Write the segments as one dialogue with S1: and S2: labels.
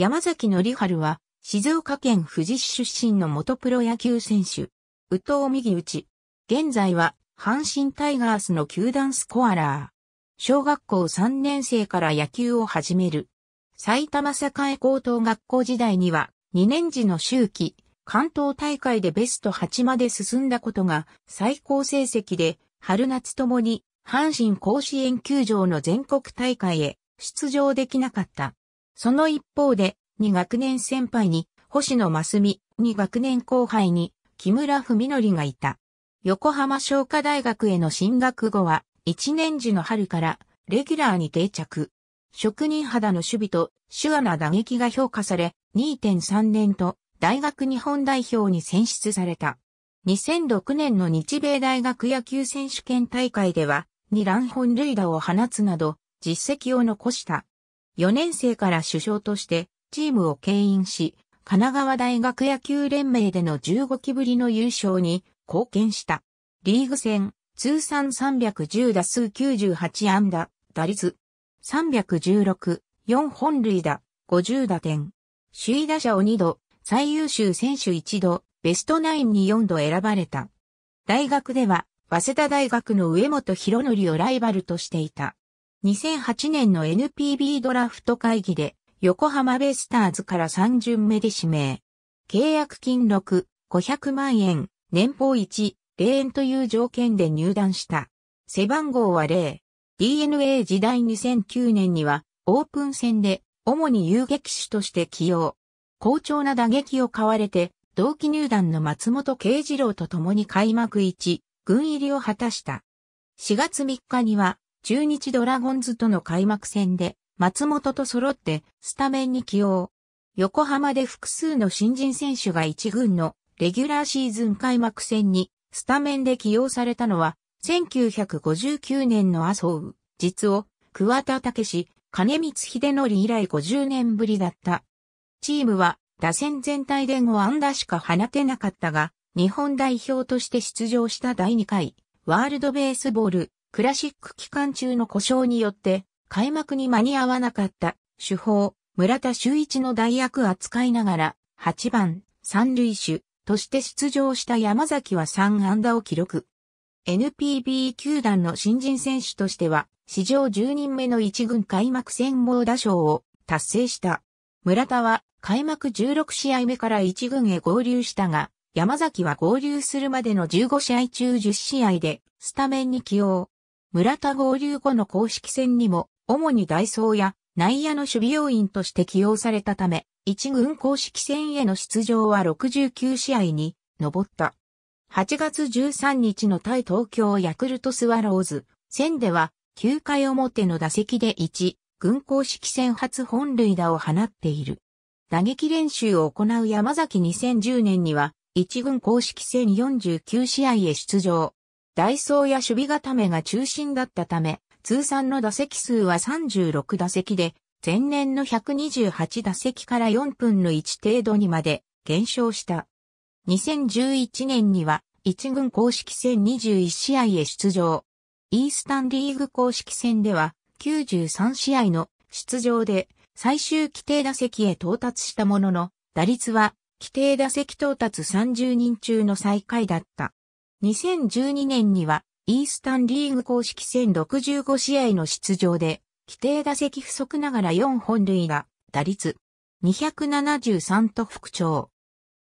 S1: 山崎則春は、静岡県富士市出身の元プロ野球選手。宇藤右打ち。現在は、阪神タイガースの球団スコアラー。小学校3年生から野球を始める。埼玉栄高等学校時代には、2年時の周期、関東大会でベスト8まで進んだことが最高成績で、春夏ともに阪神甲子園球場の全国大会へ出場できなかった。その一方で、2学年先輩に星野真美、2学年後輩に木村文則がいた。横浜商科大学への進学後は、1年時の春からレギュラーに定着。職人肌の守備と手話な打撃が評価され、2.3年と大学日本代表に選出された。2006年の日米大学野球選手権大会では、2乱本塁打を放つなど、実績を残した。4年生から主将としてチームを牽引し、神奈川大学野球連盟での15期ぶりの優勝に貢献した。リーグ戦、通算310打数98安打、打率316、4本塁打、50打点。首位打者を2度、最優秀選手1度、ベストナインに4度選ばれた。大学では、早稲田大学の上本博則をライバルとしていた。2008年の NPB ドラフト会議で横浜ベイスターズから3巡目で指名。契約金6、500万円、年俸1、0円という条件で入団した。背番号は0。DNA 時代2009年にはオープン戦で主に遊撃手として起用。好調な打撃を買われて同期入団の松本慶次郎と共に開幕1、軍入りを果たした。4月3日には中日ドラゴンズとの開幕戦で、松本と揃ってスタメンに起用。横浜で複数の新人選手が一軍のレギュラーシーズン開幕戦にスタメンで起用されたのは、1959年の麻生、実を、桑田武史、金光秀則以来50年ぶりだった。チームは打線全体で5安打しか放てなかったが、日本代表として出場した第2回、ワールドベースボールクラシック期間中の故障によって開幕に間に合わなかった主砲村田修一の代役扱いながら8番三塁手として出場した山崎は3安打を記録。NPB 球団の新人選手としては史上10人目の1軍開幕戦猛打賞を達成した。村田は開幕16試合目から1軍へ合流したが、山崎は合流するまでの15試合中10試合でスタメンに起用。村田合流後の公式戦にも、主にダイソーや内野の守備要員として起用されたため、一軍公式戦への出場は69試合に上った。8月13日の対東京ヤクルトスワローズ戦では9回表の打席で1、軍公式戦初本塁打を放っている。打撃練習を行う山崎2010年には一軍公式戦49試合へ出場。ダイソーや守備固めが中心だったため、通算の打席数は36打席で、前年の128打席から4分の1程度にまで減少した。2011年には1軍公式戦21試合へ出場。イースタンリーグ公式戦では93試合の出場で最終規定打席へ到達したものの、打率は規定打席到達30人中の最下位だった。2012年には、イースタンリーグ公式戦65試合の出場で、規定打席不足ながら4本塁が、打率、273と復調。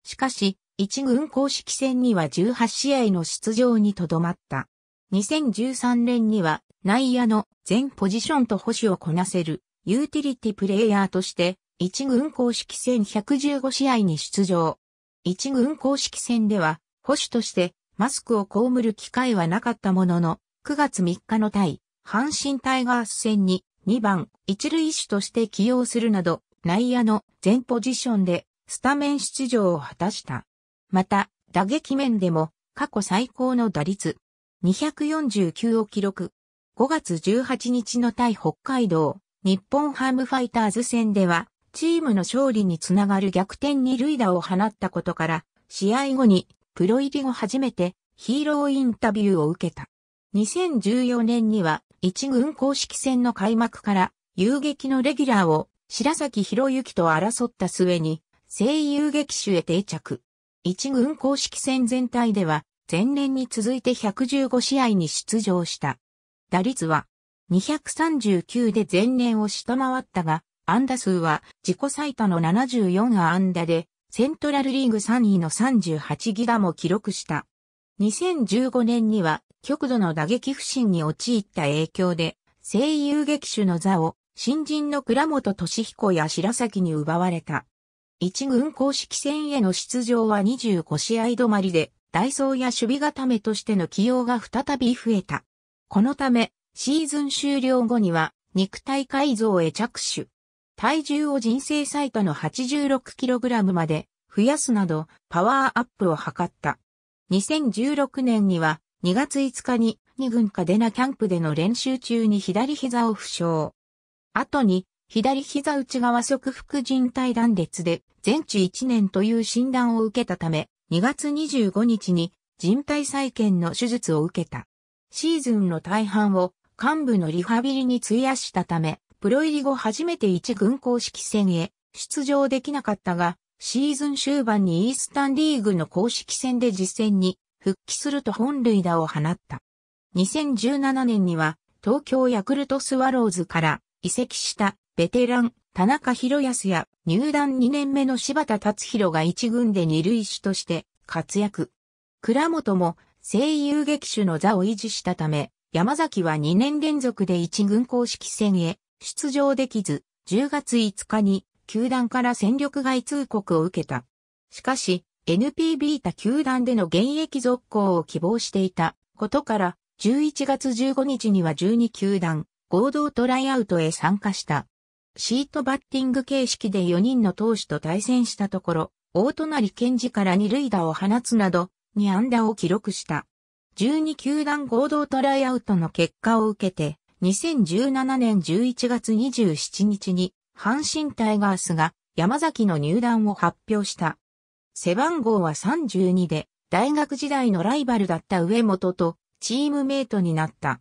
S1: しかし、一軍公式戦には18試合の出場にとどまった。2013年には内野の全ポジションと保守をこなせるユーティリティプレイヤーとして一軍公式戦115試合に出場。一軍公式戦では保守としてマスクを被る機会はなかったものの、9月3日の対、阪神タイガース戦に2番、一塁手として起用するなど、内野の全ポジションでスタメン出場を果たした。また、打撃面でも過去最高の打率249を記録。5月18日の対北海道日本ハムファイターズ戦ではチームの勝利につながる逆転に塁打を放ったことから試合後にプロ入り後初めてヒーローインタビューを受けた。2014年には一軍公式戦の開幕から遊撃のレギュラーを白崎博之と争った末に声優劇種へ定着。一軍公式戦全体では前年に続いて115試合に出場した。打率は239で前年を下回ったが、安打数は自己最多の74安打でセントラルリーグ3位の38ギガも記録した。2015年には極度の打撃不振に陥った影響で、声優劇手の座を新人の倉本俊彦や白崎に奪われた。一軍公式戦への出場は25試合止まりで、ダイソーや守備固めとしての起用が再び増えた。このため、シーズン終了後には肉体改造へ着手。体重を人生最多の 86kg まで増やすなどパワーアップを図った。2016年には2月5日に2軍カデナキャンプでの練習中に左膝を負傷。後に左膝内側側副靭帯断裂で全治1年という診断を受けたため2月25日に人体再建の手術を受けた。シーズンの大半を幹部のリハビリに費やしたため、プロ入り後初めて一軍公式戦へ出場できなかったが、シーズン終盤にイースタンリーグの公式戦で実戦に復帰すると本塁打を放った。2017年には東京ヤクルトスワローズから移籍したベテラン田中博康や入団2年目の柴田達弘が一軍で二塁手として活躍。倉本も声優劇種の座を維持したため、山崎は2年連続で一軍公式戦へ出場できず、10月5日に球団から戦力外通告を受けた。しかし、NPB 他球団での現役続行を希望していたことから、11月15日には12球団合同トライアウトへ参加した。シートバッティング形式で4人の投手と対戦したところ、大隣健治から二塁打を放つなど、2安打を記録した。12球団合同トライアウトの結果を受けて、2017年11月27日に阪神タイガースが山崎の入団を発表した。背番号は32で大学時代のライバルだった上本とチームメイトになった。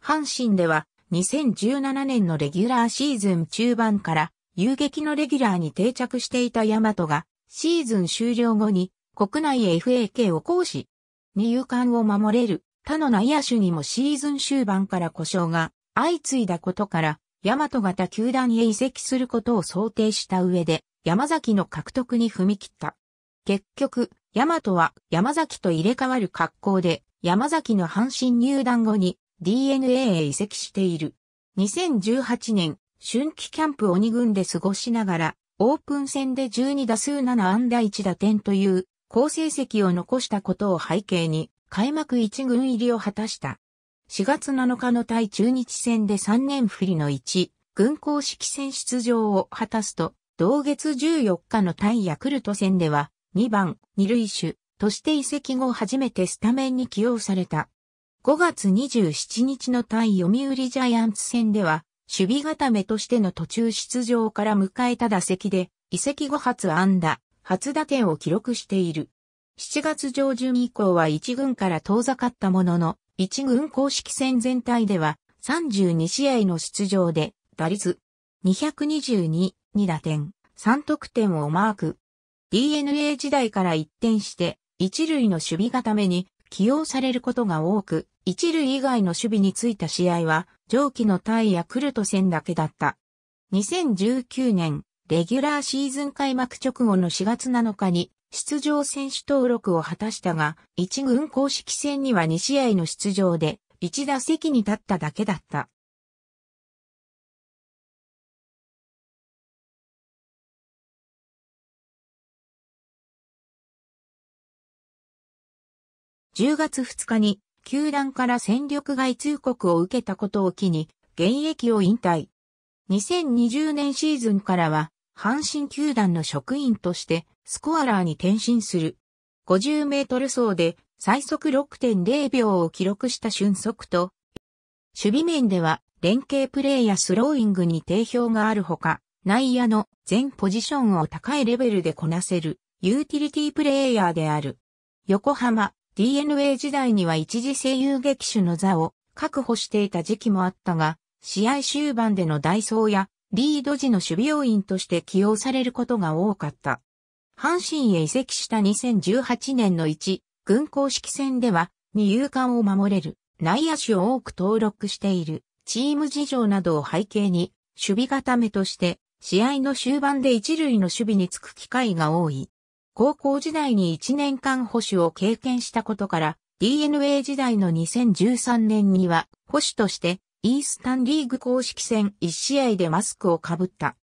S1: 阪神では2017年のレギュラーシーズン中盤から遊撃のレギュラーに定着していた大和がシーズン終了後に国内 FAK を行使。に勇敢を守れる他の内野手にもシーズン終盤から故障が相次いだことから、大和型球団へ移籍することを想定した上で、山崎の獲得に踏み切った。結局、大和は山崎と入れ替わる格好で、山崎の阪神入団後に DNA へ移籍している。2018年、春季キャンプ鬼軍で過ごしながら、オープン戦で12打数7安打1打点という好成績を残したことを背景に、開幕1軍入りを果たした。4月7日の対中日戦で3年振りの1、軍公式戦出場を果たすと、同月14日の対ヤクルト戦では、2番、二塁手、として移籍後初めてスタメンに起用された。5月27日の対読売ジャイアンツ戦では、守備固めとしての途中出場から迎えた打席で、移籍後初安打、初打点を記録している。7月上旬以降は1軍から遠ざかったものの、一軍公式戦全体では32試合の出場で打率222、2打点、3得点をマーク。DNA 時代から一転して一塁の守備固めに起用されることが多く、一塁以外の守備についた試合は上記のタイヤクルト戦だけだった。2019年、レギュラーシーズン開幕直後の4月7日に出場選手登録を果たしたが、一軍公式戦には2試合の出場で、1打席に立っただけだった。10月2日に、球団から戦力外通告を受けたことを機に、現役を引退。2020年シーズンからは、阪神球団の職員として、スコアラーに転身する。50メートル走で最速6.0秒を記録した俊足と、守備面では連携プレーやスローイングに定評があるほか、内野の全ポジションを高いレベルでこなせるユーティリティプレイヤーである。横浜 DNA 時代には一時声優劇種の座を確保していた時期もあったが、試合終盤でのダイソーやリード時の守備要員として起用されることが多かった。阪神へ移籍した2018年の1、軍公式戦では、二遊間を守れる、内野手を多く登録している、チーム事情などを背景に、守備固めとして、試合の終盤で一塁の守備につく機会が多い。高校時代に1年間保守を経験したことから、DNA 時代の2013年には、保守として、イースタンリーグ公式戦1試合でマスクをかぶった。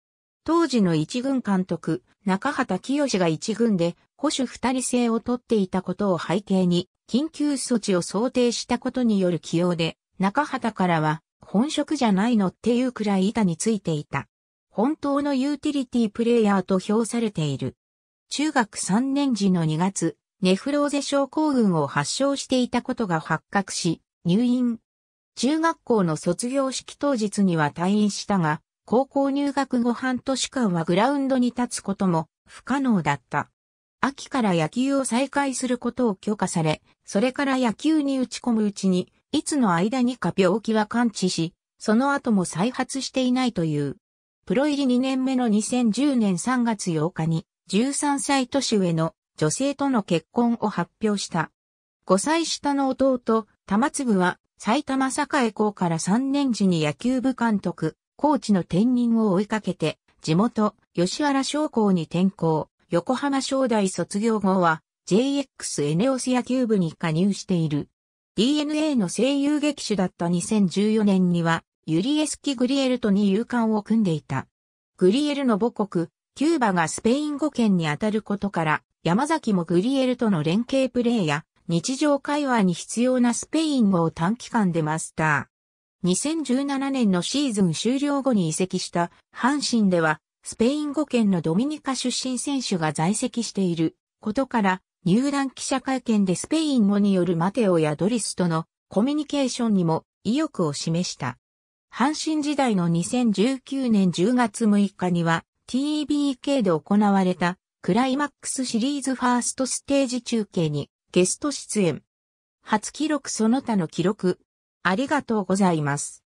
S1: 当時の一軍監督、中畑清が一軍で保守二人制を取っていたことを背景に、緊急措置を想定したことによる起用で、中畑からは、本職じゃないのっていうくらい板についていた。本当のユーティリティプレイヤーと評されている。中学3年時の2月、ネフローゼ症候群を発症していたことが発覚し、入院。中学校の卒業式当日には退院したが、高校入学後半年間はグラウンドに立つことも不可能だった。秋から野球を再開することを許可され、それから野球に打ち込むうちに、いつの間にか病気は完治し、その後も再発していないという。プロ入り2年目の2010年3月8日に、13歳年上の女性との結婚を発表した。5歳下の弟、玉粒は埼玉栄校から3年時に野球部監督、コーチの転任を追いかけて、地元、吉原商工に転校、横浜商大卒業後は、JX エネオス野球部に加入している。DNA の声優劇手だった2014年には、ユリエスキ・グリエルとに勇敢を組んでいた。グリエルの母国、キューバがスペイン語圏にあたることから、山崎もグリエルとの連携プレーや、日常会話に必要なスペイン語を短期間でマスター。2017年のシーズン終了後に移籍した阪神では、スペイン語圏のドミニカ出身選手が在籍していることから、入団記者会見でスペイン語によるマテオやドリスとのコミュニケーションにも意欲を示した。阪神時代の2019年10月6日には TBK で行われたクライマックスシリーズファーストステージ中継にゲスト出演。初記録その他の記録、ありがとうございます。